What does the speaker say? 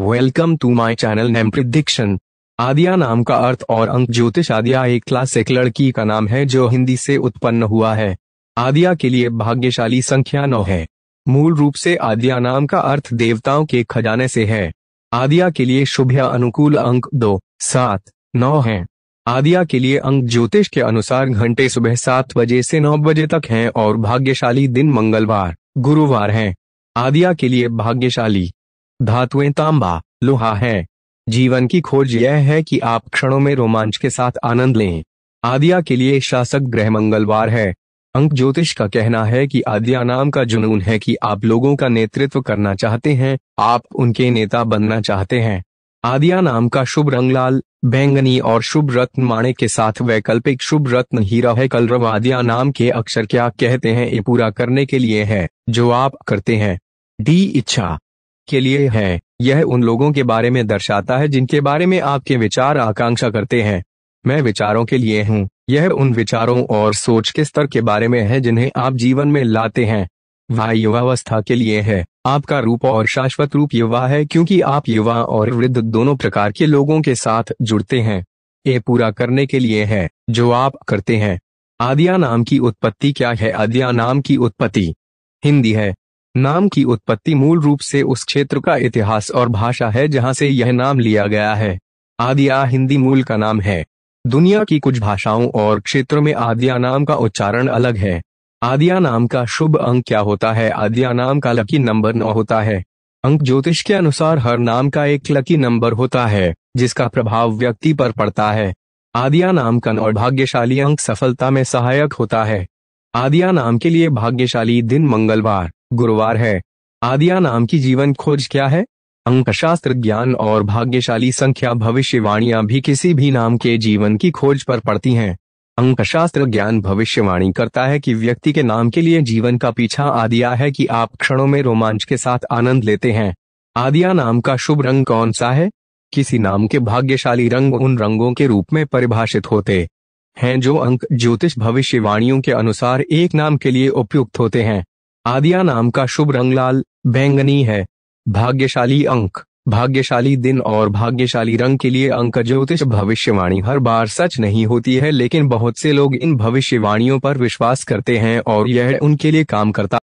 Welcome to my channel name prediction Aadiya नाम का अर्थ और अंक ज्योतिष आदिया एक क्लासिक लड़की का नाम है जो हिंदी से उत्पन्न हुआ है आदिया के लिए भाग्यशाली संख्या नौ है मूल रूप से आदिया नाम का अर्थ देवताओं के खजाने से है आदिया के लिए शुभ या अनुकूल अंक दो सात नौ है आदिया के लिए अंक ज्योतिष के अनुसार घंटे सुबह सात बजे से नौ बजे तक हैं और भाग्यशाली दिन मंगलवार गुरुवार हैं। आदिया के लिए भाग्यशाली धातुएं तांबा लोहा है जीवन की खोज यह है कि आप क्षणों में रोमांच के साथ आनंद लें आदिया के लिए शासक ग्रह मंगलवार है अंक ज्योतिष का कहना है कि आदिया नाम का जुनून है कि आप लोगों का नेतृत्व करना चाहते हैं आप उनके नेता बनना चाहते हैं आदिया नाम का शुभ रंग लाल बैंगनी और शुभ रत्न माणे के साथ वैकल्पिक शुभ रत्न हीरा है कलरव आदिया नाम के अक्षर क्या कहते हैं ये पूरा करने के लिए है जो आप करते हैं डी इच्छा के लिए हाँ। है यह उन लोगों के बारे में दर्शाता है जिनके बारे में आपके विचार आकांक्षा करते हैं मैं विचारों के लिए हूँ यह उन विचारों और सोच के स्तर के बारे में है जिन्हें आप जीवन में लाते हैं वह युवावस्था के लिए है आपका रूप और शाश्वत रूप युवा है क्योंकि आप युवा और वृद्ध दोनों प्रकार के लोगों के साथ जुड़ते हैं ये पूरा करने के लिए है जो आप करते हैं आदिया नाम की उत्पत्ति क्या है आदिया नाम की उत्पत्ति हिंदी है नाम की उत्पत्ति मूल रूप से उस क्षेत्र का इतिहास और भाषा है जहां से यह नाम लिया गया है आदिया हिंदी मूल का नाम है दुनिया की कुछ भाषाओं और क्षेत्रों में आदिया नाम का उच्चारण अलग है आदिया नाम का शुभ अंक क्या होता है आदिया नाम का लकी नंबर नौ होता है अंक ज्योतिष के अनुसार हर नाम का एक लकी नंबर होता है जिसका प्रभाव व्यक्ति पर पड़ता है आदिया नाम का और भाग्यशाली अंक सफलता में सहायक होता है आदिया नाम के लिए भाग्यशाली दिन मंगलवार गुरुवार है आदिया नाम की जीवन खोज क्या है अंकशास्त्र ज्ञान और भाग्यशाली संख्या भविष्यवाणियां भी किसी भी नाम के जीवन की खोज पर पड़ती हैं अंकशास्त्र ज्ञान भविष्यवाणी करता है कि व्यक्ति के नाम के लिए जीवन का पीछा आदिया है कि आप क्षणों में रोमांच के साथ आनंद लेते हैं आदिया नाम का शुभ रंग कौन सा है किसी नाम के भाग्यशाली रंग उन रंगों के रूप में परिभाषित होते हैं जो अंक ज्योतिष भविष्यवाणियों के अनुसार एक नाम के लिए उपयुक्त होते हैं आदिया नाम का शुभ रंगलाल बैंगनी है भाग्यशाली अंक भाग्यशाली दिन और भाग्यशाली रंग के लिए अंक ज्योतिष भविष्यवाणी हर बार सच नहीं होती है लेकिन बहुत से लोग इन भविष्यवाणियों पर विश्वास करते हैं और यह उनके लिए काम करता